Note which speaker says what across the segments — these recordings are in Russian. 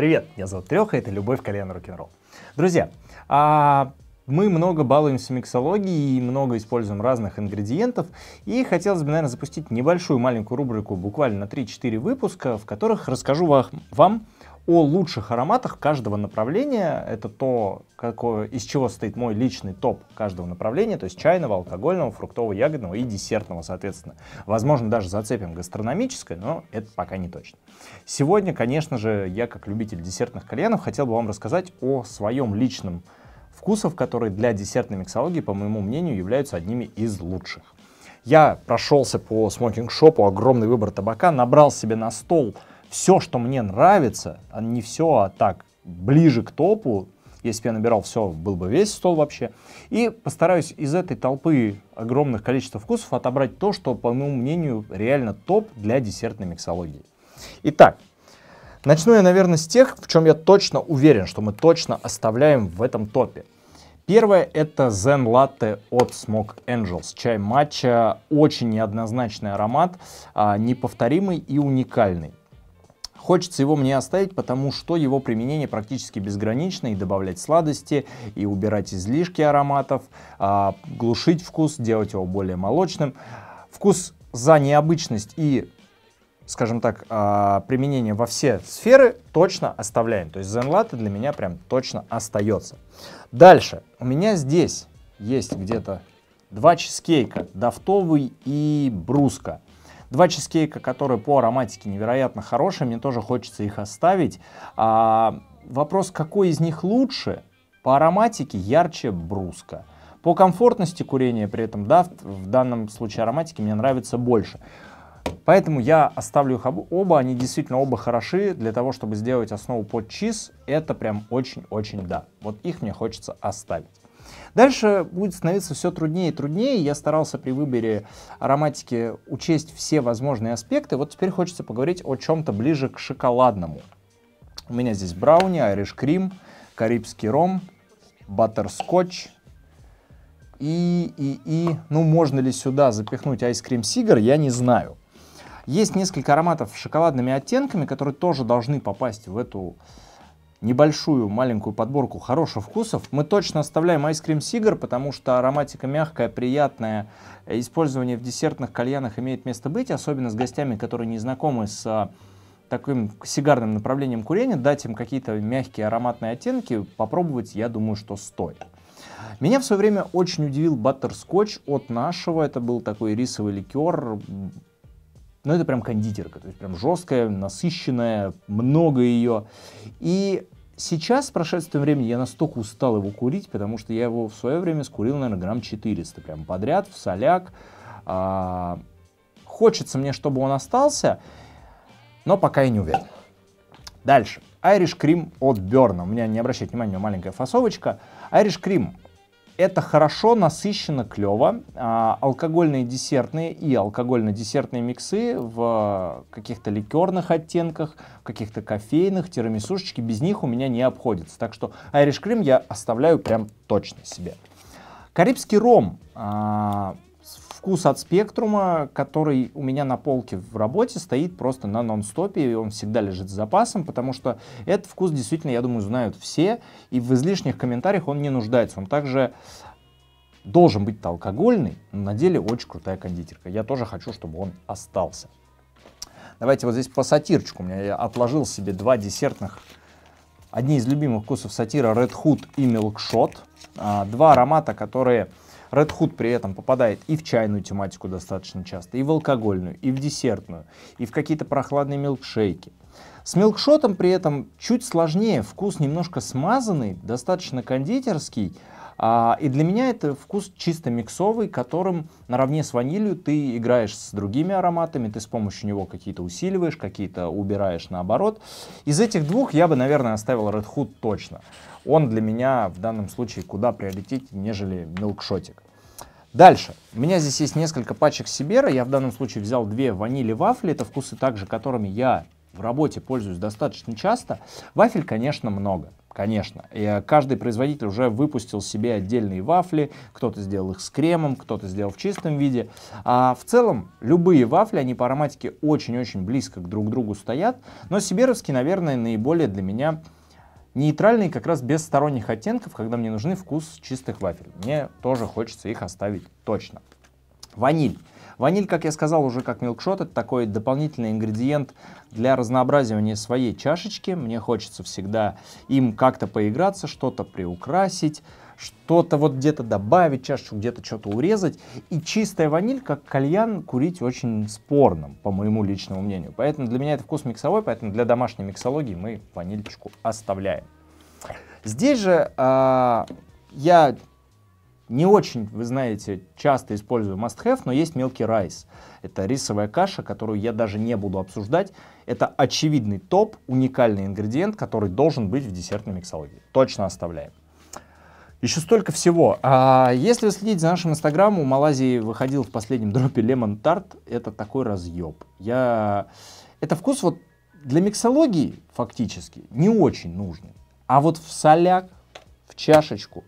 Speaker 1: Привет, меня зовут Треха, это Любовь Колян Рок-н-ролл. Друзья, а, мы много балуемся миксологией и много используем разных ингредиентов. И хотелось бы, наверное, запустить небольшую маленькую рубрику, буквально на 3-4 выпуска, в которых расскажу вам, вам о лучших ароматах каждого направления. Это то, какое, из чего состоит мой личный топ каждого направления, то есть чайного, алкогольного, фруктового, ягодного и десертного, соответственно. Возможно, даже зацепим гастрономическое, но это пока не точно. Сегодня, конечно же, я, как любитель десертных кальянов, хотел бы вам рассказать о своем личном вкусов, которые для десертной миксологии, по моему мнению, являются одними из лучших. Я прошелся по смокинг-шопу, огромный выбор табака, набрал себе на стол все, что мне нравится, а не все, а так, ближе к топу, если бы я набирал все, был бы весь стол вообще. И постараюсь из этой толпы огромных количества вкусов отобрать то, что, по моему мнению, реально топ для десертной миксологии. Итак, начну я, наверное, с тех, в чем я точно уверен, что мы точно оставляем в этом топе. Первое это Zen Latte от Smoke Angels. Чай матча, очень неоднозначный аромат, а, неповторимый и уникальный. Хочется его мне оставить, потому что его применение практически безгранично, и добавлять сладости, и убирать излишки ароматов, а, глушить вкус, делать его более молочным. Вкус за необычность и скажем так, а, применение во все сферы точно оставляем. То есть зенлаты для меня прям точно остается. Дальше. У меня здесь есть где-то два чизкейка, дафтовый и бруска. Два чизкейка, которые по ароматике невероятно хорошие, мне тоже хочется их оставить. А, вопрос, какой из них лучше? По ароматике ярче бруска. По комфортности курения при этом, да, в данном случае ароматики мне нравится больше. Поэтому я оставлю их оба, они действительно оба хороши для того, чтобы сделать основу под чиз. Это прям очень-очень да. Вот их мне хочется оставить. Дальше будет становиться все труднее и труднее. Я старался при выборе ароматики учесть все возможные аспекты. Вот теперь хочется поговорить о чем-то ближе к шоколадному. У меня здесь брауни, айриш крим, карибский ром, баттерскотч, и, и, и, ну, можно ли сюда запихнуть айскрим сигар, я не знаю. Есть несколько ароматов с шоколадными оттенками, которые тоже должны попасть в эту небольшую маленькую подборку хороших вкусов. Мы точно оставляем айскрим сигар, потому что ароматика мягкая, приятная. Использование в десертных кальянах имеет место быть, особенно с гостями, которые не знакомы с а, таким сигарным направлением курения, дать им какие-то мягкие ароматные оттенки, попробовать, я думаю, что стоит. Меня в свое время очень удивил баттерскотч от нашего. Это был такой рисовый ликер, но ну, это прям кондитерка, то есть прям жесткая, насыщенная, много ее. И сейчас, с прошедшим времени, я настолько устал его курить, потому что я его в свое время скурил, наверное, грамм 400 прям подряд, в соляк. А, хочется мне, чтобы он остался, но пока я не уверен. Дальше. Irish Cream от Берна. У меня, не обращайте внимания, у меня маленькая фасовочка. Irish Cream это хорошо, насыщенно, клево. А, алкогольные десертные и алкогольно-десертные миксы в каких-то ликерных оттенках, в каких-то кофейных, тирамисушечки, без них у меня не обходится. Так что Irish Cream я оставляю прям точно себе. Карибский ром. А, вкус от спектрума, который у меня на полке в работе стоит просто на нон-стопе, и он всегда лежит с запасом, потому что этот вкус действительно, я думаю, знают все, и в излишних комментариях он не нуждается. Он также должен быть алкогольный, но на деле очень крутая кондитерка. Я тоже хочу, чтобы он остался. Давайте вот здесь по сатирочку. У меня я отложил себе два десертных. Одни из любимых вкусов сатира Red Hood и Milk Shot. А, два аромата, которые Red Hood при этом попадает и в чайную тематику достаточно часто, и в алкогольную, и в десертную, и в какие-то прохладные милкшейки. С милкшотом при этом чуть сложнее, вкус немножко смазанный, достаточно кондитерский, а, и для меня это вкус чисто миксовый, которым наравне с ванилью ты играешь с другими ароматами, ты с помощью него какие-то усиливаешь, какие-то убираешь наоборот. Из этих двух я бы, наверное, оставил Red Hood точно. Он для меня в данном случае куда приоритет, нежели милкшотик. Дальше. У меня здесь есть несколько пачек Сибера. Я в данном случае взял две ванили вафли. Это вкусы также, которыми я в работе пользуюсь достаточно часто. Вафель, конечно, много. Конечно. И э, каждый производитель уже выпустил себе отдельные вафли. Кто-то сделал их с кремом, кто-то сделал в чистом виде. А в целом, любые вафли, они по ароматике очень-очень близко друг к другу стоят. Но сиберовский, наверное, наиболее для меня нейтральные, как раз без сторонних оттенков, когда мне нужны вкус чистых вафель. Мне тоже хочется их оставить точно. Ваниль. Ваниль, как я сказал, уже как милкшот, это такой дополнительный ингредиент для разнообразивания своей чашечки. Мне хочется всегда им как-то поиграться, что-то приукрасить, что-то вот где-то добавить, чашечку где-то что-то урезать. И чистая ваниль, как кальян, курить очень спорно, по моему личному мнению. Поэтому для меня это вкус миксовой, поэтому для домашней миксологии мы ванильчику оставляем. Здесь же э, я не очень, вы знаете, часто использую must-have, но есть мелкий райс. Это рисовая каша, которую я даже не буду обсуждать. Это очевидный топ, уникальный ингредиент, который должен быть в десертной миксологии. Точно оставляем. Еще столько всего. А, если вы следите за нашим инстаграмом, у Малайзии выходил в последнем дропе лемон тарт. Это такой разъеб. Я... Это вкус вот для миксологии фактически не очень нужный. А вот в соляк, в чашечку,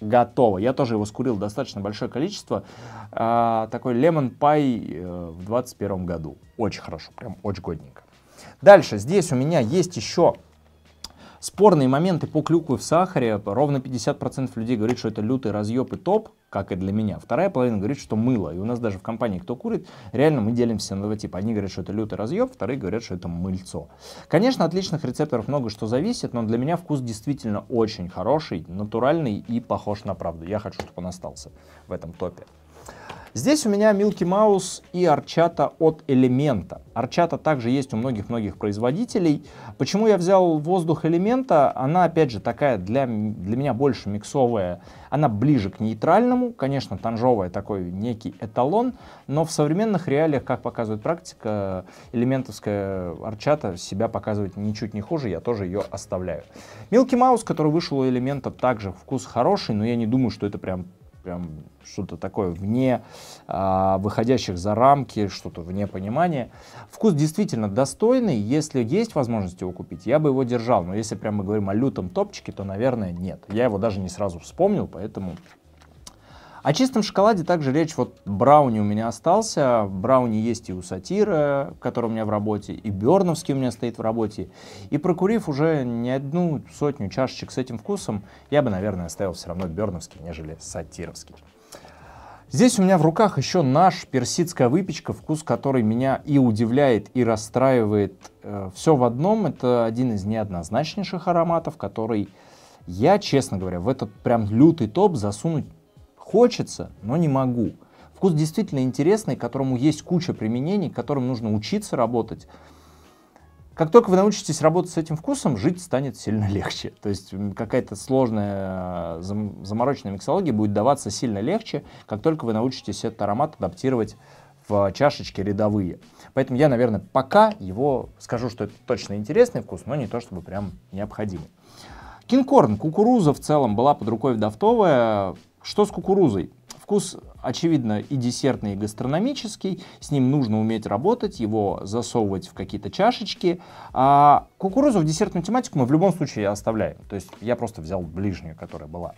Speaker 1: готово. Я тоже его скурил достаточно большое количество. А, такой лемон пай э, в 21 году. Очень хорошо, прям очень годненько. Дальше здесь у меня есть еще Спорные моменты по клюкве в сахаре. Ровно 50% людей говорит, что это лютый разъеб и топ, как и для меня. Вторая половина говорит, что мыло. И у нас даже в компании, кто курит, реально мы делимся на два типа. Одни говорят, что это лютый разъеб, вторые говорят, что это мыльцо. Конечно, отличных рецепторов много что зависит, но для меня вкус действительно очень хороший, натуральный и похож на правду. Я хочу, чтобы он остался в этом топе. Здесь у меня Milky Mouse и Арчата от Элемента. Арчата также есть у многих-многих производителей. Почему я взял воздух Элемента? Она, опять же, такая для, для меня больше миксовая. Она ближе к нейтральному. Конечно, танжовая такой некий эталон. Но в современных реалиях, как показывает практика, элементовская Арчата себя показывает ничуть не хуже. Я тоже ее оставляю. Milky Mouse, который вышел у Элемента, также вкус хороший, но я не думаю, что это прям прям что-то такое вне, а, выходящих за рамки, что-то вне понимания. Вкус действительно достойный, если есть возможность его купить, я бы его держал, но если прямо мы говорим о лютом топчике, то, наверное, нет. Я его даже не сразу вспомнил, поэтому о чистом шоколаде также речь, вот брауни у меня остался, брауни есть и у сатира, который у меня в работе, и берновский у меня стоит в работе, и прокурив уже не одну сотню чашечек с этим вкусом, я бы, наверное, оставил все равно берновский, нежели сатировский. Здесь у меня в руках еще наш персидская выпечка, вкус которой меня и удивляет, и расстраивает. Э, все в одном. Это один из неоднозначнейших ароматов, который я, честно говоря, в этот прям лютый топ засунуть Хочется, но не могу. Вкус действительно интересный, которому есть куча применений, которым нужно учиться работать. Как только вы научитесь работать с этим вкусом, жить станет сильно легче. То есть какая-то сложная э, замороченная миксология будет даваться сильно легче, как только вы научитесь этот аромат адаптировать в чашечки рядовые. Поэтому я, наверное, пока его скажу, что это точно интересный вкус, но не то чтобы прям необходимый. Кинкорн, кукуруза в целом была под рукой вдовтовая, что с кукурузой? Вкус, очевидно, и десертный, и гастрономический. С ним нужно уметь работать, его засовывать в какие-то чашечки. А кукурузу в десертную тематику мы в любом случае оставляем. То есть я просто взял ближнюю, которая была.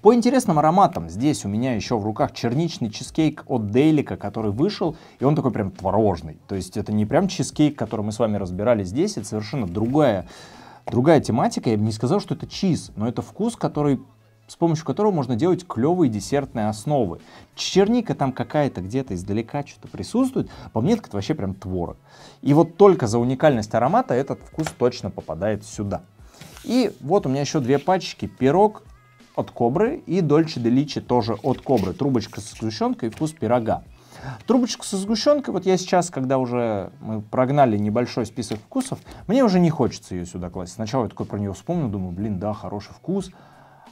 Speaker 1: По интересным ароматам, здесь у меня еще в руках черничный чизкейк от Дейлика, который вышел, и он такой прям творожный. То есть это не прям чизкейк, который мы с вами разбирали здесь, это совершенно другая, другая тематика. Я бы не сказал, что это чиз, но это вкус, который с помощью которого можно делать клевые десертные основы. Черника там какая-то где-то издалека что-то присутствует, по мне это вообще прям творог. И вот только за уникальность аромата этот вкус точно попадает сюда. И вот у меня еще две пачки пирог от Кобры и Дольче де тоже от Кобры. Трубочка со сгущенкой и вкус пирога. трубочка со сгущенкой, вот я сейчас, когда уже мы прогнали небольшой список вкусов, мне уже не хочется ее сюда класть. Сначала я такой про нее вспомнил, думаю, блин, да, хороший вкус,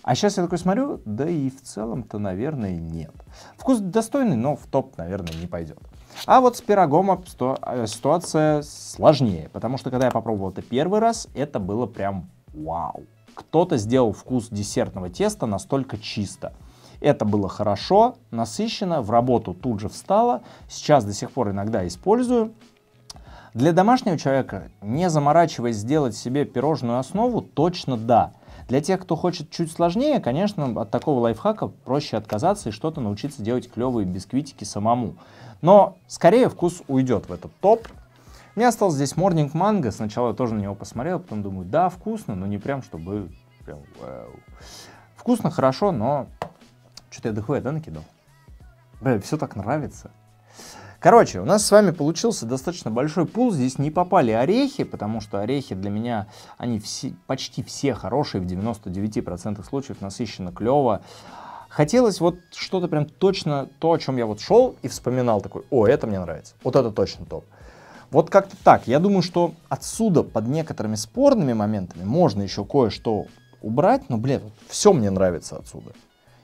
Speaker 1: а сейчас я такой смотрю, да и в целом-то, наверное, нет. Вкус достойный, но в топ, наверное, не пойдет. А вот с пирогом э, ситуация сложнее, потому что когда я попробовал это первый раз, это было прям вау. Кто-то сделал вкус десертного теста настолько чисто. Это было хорошо, насыщенно, в работу тут же встало, сейчас до сих пор иногда использую. Для домашнего человека, не заморачиваясь сделать себе пирожную основу, точно да – для тех, кто хочет чуть сложнее, конечно, от такого лайфхака проще отказаться и что-то научиться делать клевые бисквитики самому. Но скорее вкус уйдет в этот топ. У меня остался здесь Morning Mango. Сначала я тоже на него посмотрел, потом думаю, да, вкусно, но не прям, чтобы прям вау. Вкусно, хорошо, но что-то я ДХВ, да, накидал? Бля, все так нравится. Короче, у нас с вами получился достаточно большой пул. Здесь не попали орехи, потому что орехи для меня, они все, почти все хорошие, в 99% случаев насыщенно клево. Хотелось вот что-то прям точно то, о чем я вот шел и вспоминал такой, о, это мне нравится, вот это точно топ. Вот как-то так. Я думаю, что отсюда под некоторыми спорными моментами можно еще кое-что убрать, но, блядь, вот все мне нравится отсюда.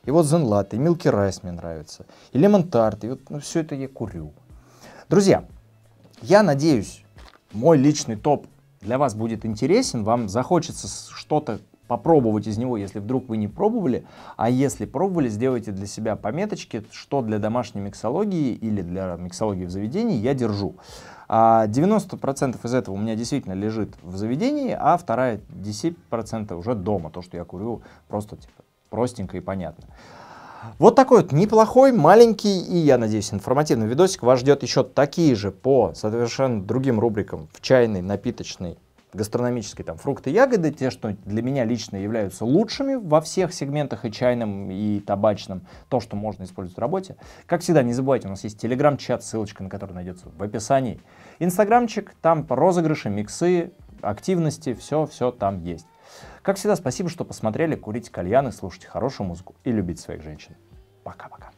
Speaker 1: И вот Зенлат, и Милки Райс мне нравится, и Лемон Тарт, и вот ну, все это я курю. Друзья, я надеюсь, мой личный топ для вас будет интересен, вам захочется что-то попробовать из него, если вдруг вы не пробовали, а если пробовали, сделайте для себя пометочки, что для домашней миксологии или для миксологии в заведении я держу. 90% а, из этого у меня действительно лежит в заведении, а вторая 10% уже дома, то, что я курю просто типа, простенько и понятно. Вот такой вот неплохой, маленький и, я надеюсь, информативный видосик. Вас ждет еще такие же по совершенно другим рубрикам в чайной, напиточной, гастрономической, там, фрукты, ягоды, те, что для меня лично являются лучшими во всех сегментах, и чайным, и табачным, то, что можно использовать в работе. Как всегда, не забывайте, у нас есть телеграм-чат, ссылочка на который найдется в описании. Инстаграмчик, там розыгрыши, миксы, активности, все-все там есть. Как всегда, спасибо, что посмотрели. Курите кальяны, слушайте хорошую музыку и любите своих женщин. Пока-пока.